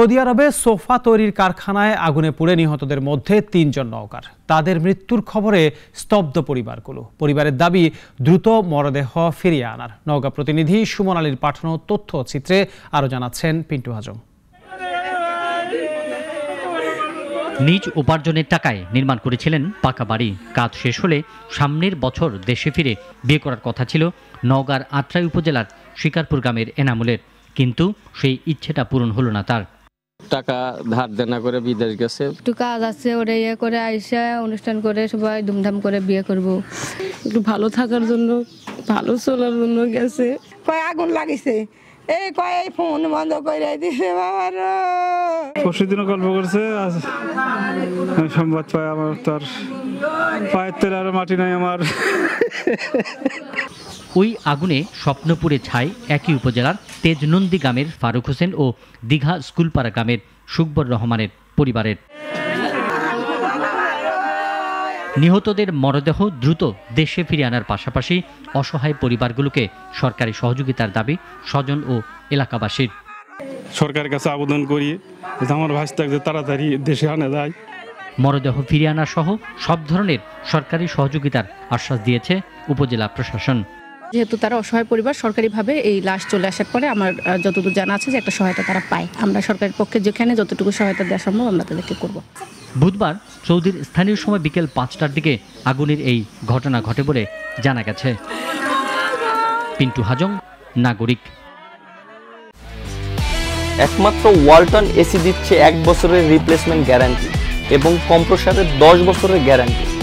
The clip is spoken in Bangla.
সৌদি আরবে সোফা তৈরির কারখানায় আগুনে পুড়ে নিহতদের মধ্যে তিনজন নৌকার তাদের মৃত্যুর খবরে স্তব্ধ পরিবারগুলো পরিবারের দাবি দ্রুত মরদেহ ফিরিয়ে আনার নৌকা প্রতিনিধি সুমন আলীর পাঠানো তথ্য চিত্রে আরও জানাচ্ছেন পিন্টু হাজম নিজ উপার্জনের টাকায় নির্মাণ করেছিলেন পাকা বাড়ি কাজ শেষ হলে সামনের বছর দেশে ফিরে বিয়ে করার কথা ছিল নওগাঁর আত্রাই উপজেলার শিকারপুর গ্রামের এনামুলের কিন্তু সেই ইচ্ছেটা পূরণ হলো না তার টাকা ধার দেনা করে বিদেশ গেছে একটু কাজ আছে ওরে ইয়ে করে আইসা অনুষ্ঠান করে সবাই ধুমধাম করে বিয়ে করব একটু ভালো থাকার জন্য ভালো চলার জন্য গেছে কয় আগুন লাগিছে এই কয় এই ফোন বন্ধ করে দিছে বাবার পরশু দিনও গল্প করছে আজ সম্বাদ পায় আমার তো আর পায়ের তেল আর মাটি নাই আমার ওই আগুনে স্বপ্নপুরে ছাই একই উপজেলার তেজনন্দী গ্রামের ফারুক হোসেন ও দীঘা স্কুলপাড়া গ্রামের সুকবর রহমানের পরিবারের নিহতদের মরদেহ দ্রুত দেশে ফিরে আনার পাশাপাশি অসহায় পরিবারগুলোকে সরকারি সহযোগিতার দাবি স্বজন ও এলাকাবাসীর সরকারের কাছে আবেদন করি আমার ভাই থাকতে তাড়াতাড়ি দেশে আনা যায় মরদেহ ফিরিয়ে আনা সহ সব ধরনের সরকারি সহযোগিতার আশ্বাস দিয়েছে উপজেলা প্রশাসন যেহেতু তারা অসহায় পরিবার সরকারিভাবে এই লাশ চলে আসার পরে আমার যতটুকু জানা আছে যে একটা সহায়তা তারা পায় আমরা সরকারের পক্ষে যেখানে যতটুকু সহায়তা দেওয়া সম্ভব আমরা তাদেরকে করবো বুধবার সৌদির স্থানীয় সময় বিকেল পাঁচটার দিকে আগুনের এই ঘটনা ঘটে বলে জানা গেছে পিন্টু হাজং নাগরিক একমাত্র ওয়ালটন এসি দিচ্ছে এক বছরের রিপ্লেসমেন্ট গ্যারান্টি এবং কম্প্রসারের দশ বছরের গ্যারান্টি